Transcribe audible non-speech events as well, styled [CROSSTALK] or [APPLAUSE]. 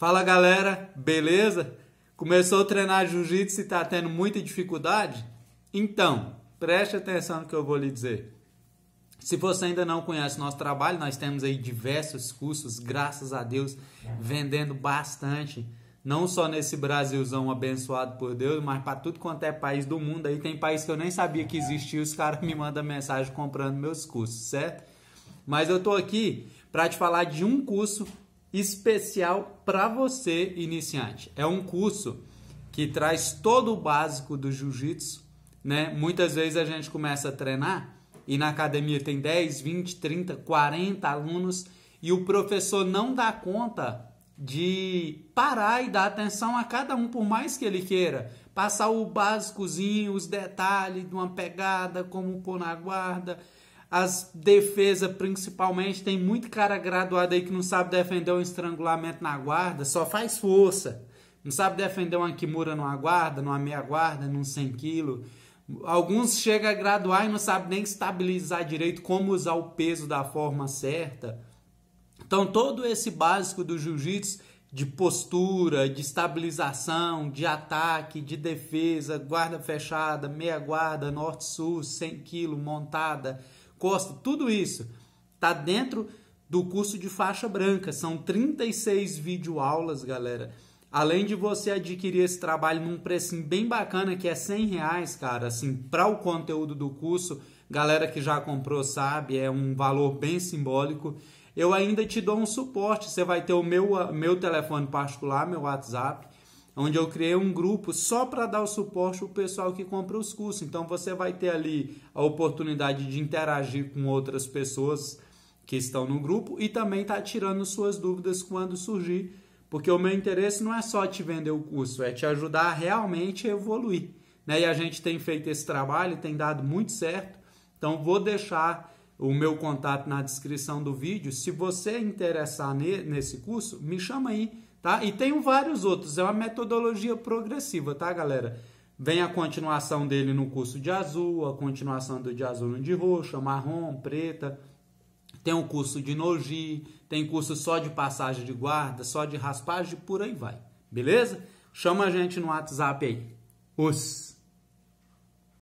Fala galera, beleza? Começou a treinar jiu-jitsu e está tendo muita dificuldade? Então, preste atenção no que eu vou lhe dizer. Se você ainda não conhece nosso trabalho, nós temos aí diversos cursos, graças a Deus, vendendo bastante. Não só nesse Brasilzão abençoado por Deus, mas para tudo quanto é país do mundo. Aí tem país que eu nem sabia que existia, os caras [LAUGHS] me mandam mensagem comprando meus cursos, certo? Mas eu tô aqui para te falar de um curso especial para você iniciante. É um curso que traz todo o básico do jiu-jitsu, né? Muitas vezes a gente começa a treinar e na academia tem 10, 20, 30, 40 alunos e o professor não dá conta de parar e dar atenção a cada um por mais que ele queira, passar o básicozinho, os detalhes de uma pegada, como pôr na guarda, as defesas, principalmente, tem muito cara graduado aí que não sabe defender um estrangulamento na guarda, só faz força. Não sabe defender uma Kimura numa guarda, numa meia guarda, num 100 kg. Alguns chegam a graduar e não sabem nem estabilizar direito como usar o peso da forma certa. Então, todo esse básico do jiu-jitsu de postura, de estabilização, de ataque, de defesa, guarda fechada, meia guarda, norte-sul, 100 kg, montada, Costa, tudo isso tá dentro do curso de faixa branca. São 36 videoaulas, galera. Além de você adquirir esse trabalho num precinho bem bacana, que é 100 reais, cara, assim, para o conteúdo do curso, galera que já comprou sabe, é um valor bem simbólico. Eu ainda te dou um suporte, você vai ter o meu, meu telefone particular, meu WhatsApp, onde eu criei um grupo só para dar o suporte ao pessoal que compra os cursos. Então você vai ter ali a oportunidade de interagir com outras pessoas que estão no grupo e também tá tirando suas dúvidas quando surgir, porque o meu interesse não é só te vender o curso, é te ajudar a realmente evoluir. Né? E a gente tem feito esse trabalho, tem dado muito certo. Então vou deixar o meu contato na descrição do vídeo. Se você interessar nesse curso, me chama aí tá? E tem vários outros, é uma metodologia progressiva, tá, galera? Vem a continuação dele no curso de azul, a continuação do de azul no de roxa, marrom, preta. Tem o um curso de noji, tem curso só de passagem de guarda, só de raspagem, por aí vai. Beleza? Chama a gente no WhatsApp aí. Os